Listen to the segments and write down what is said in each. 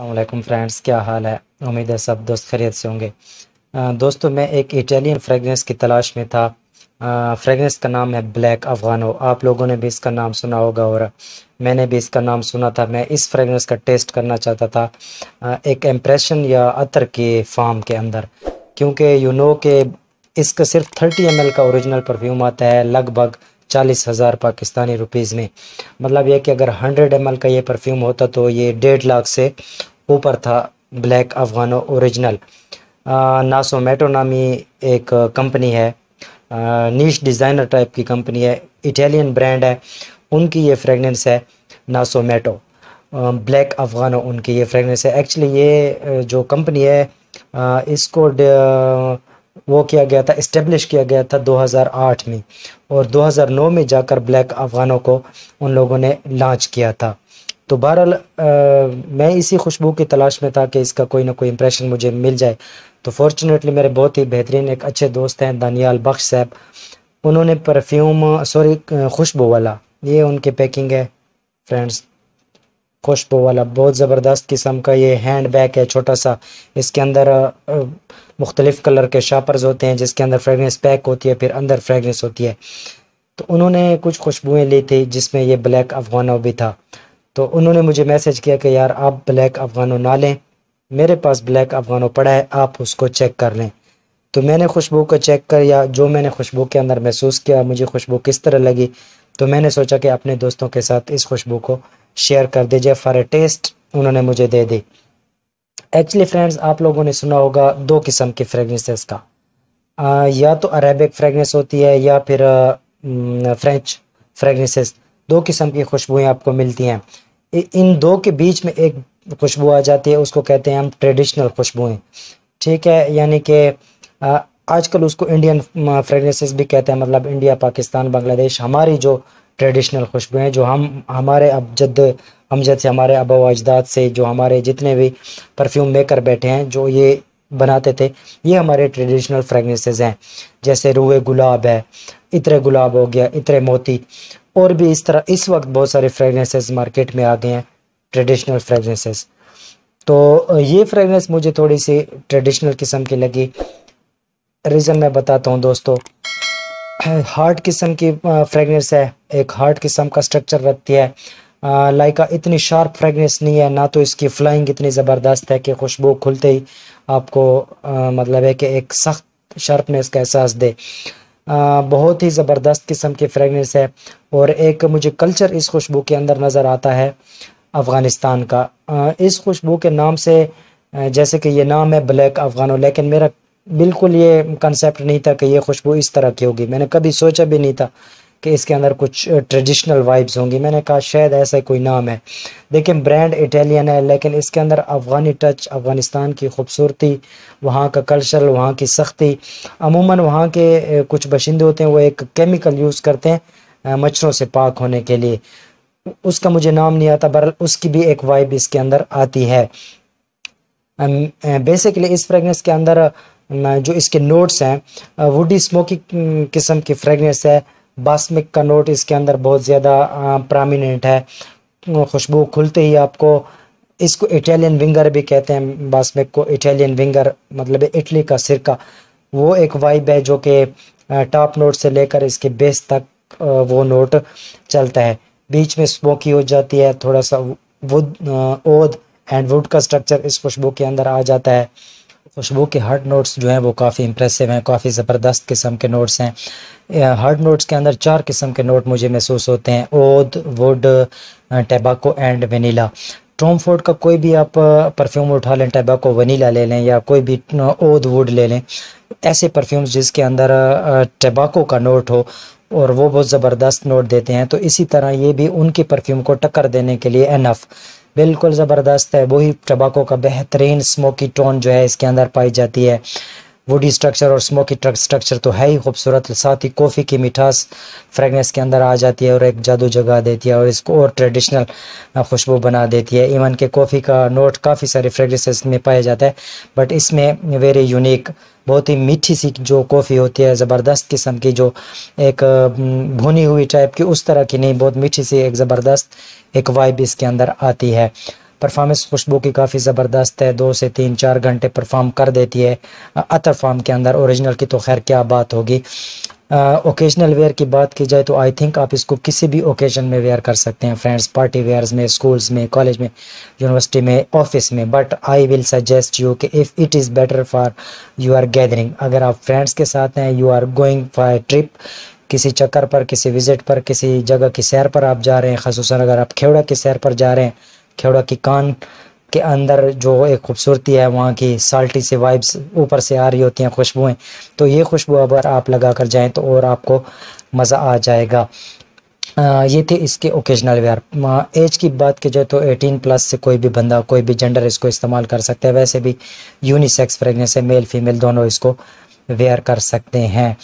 अल्लाम फ्रेंड्स क्या हाल है उम्मीद है सब दोस्त खरीद से होंगे दोस्तों मैं एक इटालियन फ्रेगनेंस की तलाश में था फ्रेगनेंस का नाम है ब्लैक अफगानो आप लोगों ने भी इसका नाम सुना होगा और मैंने भी इसका नाम सुना था मैं इस फ्रेगनेंस का टेस्ट करना चाहता था एक एम्प्रेशन या अतर के फार्म के अंदर क्योंकि यू नो के इसका सिर्फ थर्टी एम का औरिजिनल परफ्यूम आता है लगभग चालीस हज़ार पाकिस्तानी रुपीज़ में मतलब यह कि अगर हंड्रेड एम का ये परफ्यूम होता तो ये डेढ़ लाख से ऊपर था ब्लैक अफगानो औरिजिनल नासोमेटो नामी एक कंपनी है नीच डिज़ाइनर टाइप की कंपनी है इटालियन ब्रांड है उनकी ये फ्रेगनेंस है नासोमेटो ब्लैक अफगानो उनकी ये फ्रेगनेंस है एक्चुअली ये जो कंपनी है इसको वो किया गया था इस्टेब्लिश किया गया था 2008 में और 2009 में जाकर ब्लैक अफ़गानों को उन लोगों ने लॉन्च किया था तो बहरहाल मैं इसी खुशबू की तलाश में था कि इसका कोई ना कोई इम्प्रेशन मुझे मिल जाए तो फॉर्चुनेटली मेरे बहुत ही बेहतरीन एक अच्छे दोस्त हैं दानियाल बख्श साहब उन्होंने परफ्यूम सॉरी खुशबू वाला ये उनके पैकिंग है फ्रेंड्स खुशबू वाला बहुत ज़बरदस्त किस्म का ये हैंड बैग है छोटा सा इसके अंदर मुख्तलिफ़ कलर के शापर्स होते हैं जिसके अंदर फ्रेगनेस पैक होती है फिर अंदर फ्रेगरेंस होती है तो उन्होंने कुछ खुशबुएँ ली थी जिसमें यह ब्लैक अफगानो भी था तो उन्होंने मुझे मैसेज किया कि यार आप ब्लैक अफगानो ना लें मेरे पास ब्लैक अफगानो पड़ा है आप उसको चेक कर लें तो मैंने खुशबू को चेक कर या जो मैंने खुशबू के अंदर महसूस किया मुझे खुशबू किस तरह लगी तो मैंने सोचा कि अपने दोस्तों के साथ इस खुशबू को शेयर कर दीजिए फॉर ए टेस्ट उन्होंने मुझे दे दी एक्चुअली फ्रेंड्स आप लोगों ने सुना होगा दो किस्म की फ्रेगनेसेस का आ, या तो अरेबिक फ्रेगनेस होती है या फिर आ, फ्रेंच फ्रेगनेसेस दो किस्म की खुशबुएं आपको मिलती हैं इन दो के बीच में एक खुशबू आ जाती है उसको कहते हैं हम ट्रेडिशनल खुशबुएं ठीक है यानी कि आजकल उसको इंडियन फ्रेगनेसेस भी कहते हैं मतलब इंडिया पाकिस्तान बांग्लादेश हमारी जो ट्रेडिशनल खुशबू हैं जो हम हमारे अब जद अमजद से हमारे अबो अजदाद से जो हमारे जितने भी परफ्यूम मेकर बैठे हैं जो ये बनाते थे ये हमारे ट्रेडिशनल फ्रेगनेसेस हैं जैसे रुए गुलाब है इतरे गुलाब हो गया इतरे मोती और भी इस तरह इस वक्त बहुत सारे फ्रेगनेसेस मार्केट में आ गए हैं ट्रेडिशनल फ्रेगनेसेस तो ये फ्रेगनेस मुझे थोड़ी सी ट्रेडिशनल किस्म की लगी रीज़न मैं बताता हूँ दोस्तों हार्ट किस्म की फ्रेगनेंस है एक हार्ट किस्म का स्ट्रक्चर रखती है लाइका इतनी शार्प फ्रेगनेस नहीं है ना तो इसकी फ्लाइंग इतनी ज़बरदस्त है कि खुशबू खुलते ही आपको आ, मतलब है कि एक सख्त शार्पनेस का एहसास दे आ, बहुत ही ज़बरदस्त किस्म की फ्रेगनेस है और एक मुझे कल्चर इस खुशबू के अंदर नज़र आता है अफ़गानिस्तान का आ, इस खुशबू के नाम से जैसे कि ये नाम है ब्लैक अफ़गानों लेकिन मेरा बिल्कुल ये कंसेप्ट नहीं था कि ये खुशबू इस तरह की होगी मैंने कभी सोचा भी नहीं था कि इसके अंदर कुछ ट्रेडिशनल वाइब्स होंगी मैंने कहा शायद ऐसा कोई नाम है लेकिन ब्रांड इटालियन है लेकिन इसके अंदर अफ़गानी टच अफ़गानिस्तान की खूबसूरती वहाँ का कल्चर वहाँ की सख्ती अमूमन वहाँ के कुछ बशिंदे होते हैं वो एक केमिकल यूज़ करते हैं मच्छरों से पाक होने के लिए उसका मुझे नाम नहीं आता बर उसकी भी एक वाइब इसके अंदर आती है बेसिकली इस फ्रेगनेंस के अंदर जो इसके नोट्स हैं वुडी स्मोकी किस्म की फ्रेगनेंस है बासमिक का नोट इसके अंदर बहुत ज़्यादा प्रामिनेंट है खुशबू खुलते ही आपको इसको इटालियन विंगर भी कहते हैं बासमिक को इटालियन विंगर मतलब इटली का सिरका वो एक वाइब है जो कि टॉप नोट से लेकर इसके बेस तक वो नोट चलता है बीच में स्मोकी हो जाती है थोड़ा सा वुड ओद एंड वुड का स्ट्रक्चर इस खुशबू के अंदर आ जाता है खुशबू के हर्ड नोट्स जो हैं वो काफ़ी इंप्रेसिव हैं काफ़ी ज़बरदस्त किस्म के नोट्स हैं हर्ड नोट्स के अंदर चार किस्म के नोट मुझे महसूस होते हैं oud wood tobacco and vanilla Tom Ford का कोई भी आप परफ्यूम उठा लें टैबाको वनीला ले लें या कोई भी ओद वुड ले लें ऐसे परफ्यूम्स जिसके अंदर टैबाको का नोट हो और वो बहुत ज़बरदस्त नोट देते हैं तो इसी तरह ये भी उनके परफ्यूम को टक्कर देने के लिए एनफ बिल्कुल ज़बरदस्त है वही टबाको का बेहतरीन स्मोकी टोन जो है इसके अंदर पाई जाती है वुडी स्ट्रक्चर और स्मोकी स्ट्रक्चर तो है ही खूबसूरत साथ ही कॉफ़ी की मिठास फ्रेगनेस के अंदर आ जाती है और एक जादू जगा देती है और इसको और ट्रेडिशनल खुशबू बना देती है इवन के कॉफ़ी का नोट काफ़ी सारे फ्रेगनेसेस में पाया जाता है बट इसमें वेरी यूनिक बहुत ही मीठी सी जो कॉफ़ी होती है ज़बरदस्त किस्म की जो एक भुनी हुई टाइप की उस तरह की नहीं बहुत मीठी सी एक ज़बरदस्त एक वाइब इसके अंदर आती है परफॉर्मेंस खुशबू की काफ़ी ज़बरदस्त है दो से तीन चार घंटे परफॉर्म कर देती है अतर फार्म के अंदर ओरिजिनल की तो खैर क्या बात होगी ओकेजनल वेयर की बात की जाए तो आई थिंक आप इसको किसी भी ओकेजन में वेयर कर सकते हैं फ्रेंड्स पार्टी वेयर्स में स्कूल्स में कॉलेज में यूनिवर्सिटी में ऑफिस में but I will suggest you कि if it is better for you are gathering अगर आप फ्रेंड्स के साथ हैं you are going for trip किसी चक्कर पर किसी विज़िट पर किसी जगह की सैर पर आप जा रहे हैं खसूस अगर आप खेवड़ा की सैर पर जा रहे हैं खेड़ा की कान के अंदर जो एक खूबसूरती है वहाँ की साल्टी से वाइब्स ऊपर से आ रही होती हैं खुशबुएं तो ये खुशबू अगर आप लगा कर जाएँ तो और आपको मज़ा आ जाएगा आ, ये थे इसके ओकेजनल वेयर एज की बात की जाए तो 18 प्लस से कोई भी बंदा कोई भी जेंडर इसको इस्तेमाल कर सकता है वैसे भी यूनिसेक्स फ्रेगनेंस है मेल फीमेल दोनों इसको वेयर कर सकते हैं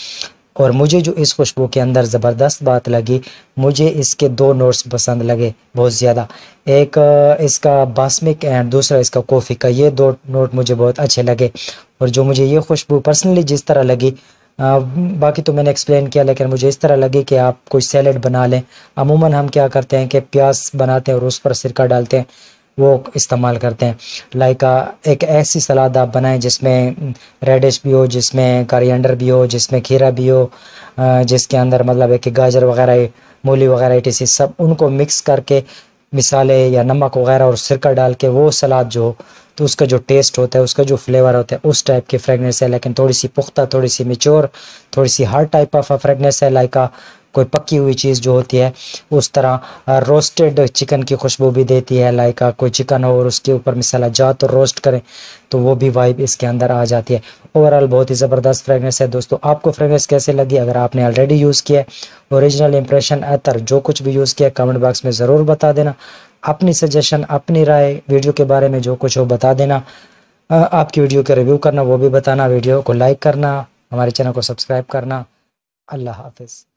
और मुझे जो इस खुशबू के अंदर ज़बरदस्त बात लगी मुझे इसके दो नोट्स पसंद लगे बहुत ज़्यादा एक इसका बासमिक एंड दूसरा इसका कॉफ़ी का ये दो नोट मुझे बहुत अच्छे लगे और जो मुझे ये खुशबू पर्सनली जिस तरह लगी आ, बाकी तो मैंने एक्सप्लेन किया लेकिन मुझे इस तरह लगे कि आप कोई सैलड बना लें अमूमन हम क्या करते हैं कि प्याज बनाते हैं और उस पर सिरका डालते हैं वो इस्तेमाल करते हैं लाइक एक ऐसी सलाद आप बनाएं जिसमें रेडिश हम्म, भी हो जिसमें करियंडर भी हो जिसमें खीरा भी हो जिसके अंदर मतलब एक गाजर वगैरह मूली वगैरह टी सब उनको मिक्स करके मिसाले या नमक वगैरह और सिरका डाल के वो सलाद जो तो उसका जो टेस्ट होता है उसका जो फ्लेवर होता है उस टाइप की फ्रेगनेंस है लेकिन थोड़ी सी पुख्ता थोड़ी सी मिच्योर थोड़ी सी हर टाइप ऑफ फ्रेगनेंस है लाइक कोई पकी हुई चीज़ जो होती है उस तरह रोस्टेड चिकन की खुशबू भी देती है लाइक कोई चिकन हो और उसके ऊपर मिसाला जा तो रोस्ट करें तो वो भी वाइब इसके अंदर आ जाती है ओवरऑल बहुत ही ज़बरदस्त फ्रेगनेंस है दोस्तों आपको फ्रेगनेंस कैसे लगी अगर आपने ऑलरेडी यूज़ किया औरिजिनल ओरिजिनल इंप्रेशन अतर जो कुछ भी यूज़ किया कमेंट बॉक्स में ज़रूर बता देना अपनी सजेशन अपनी राय वीडियो के बारे में जो कुछ हो बता देना आपकी वीडियो का रिव्यू करना वो भी बताना वीडियो को लाइक करना हमारे चैनल को सब्सक्राइब करना अल्लाह हाफिज़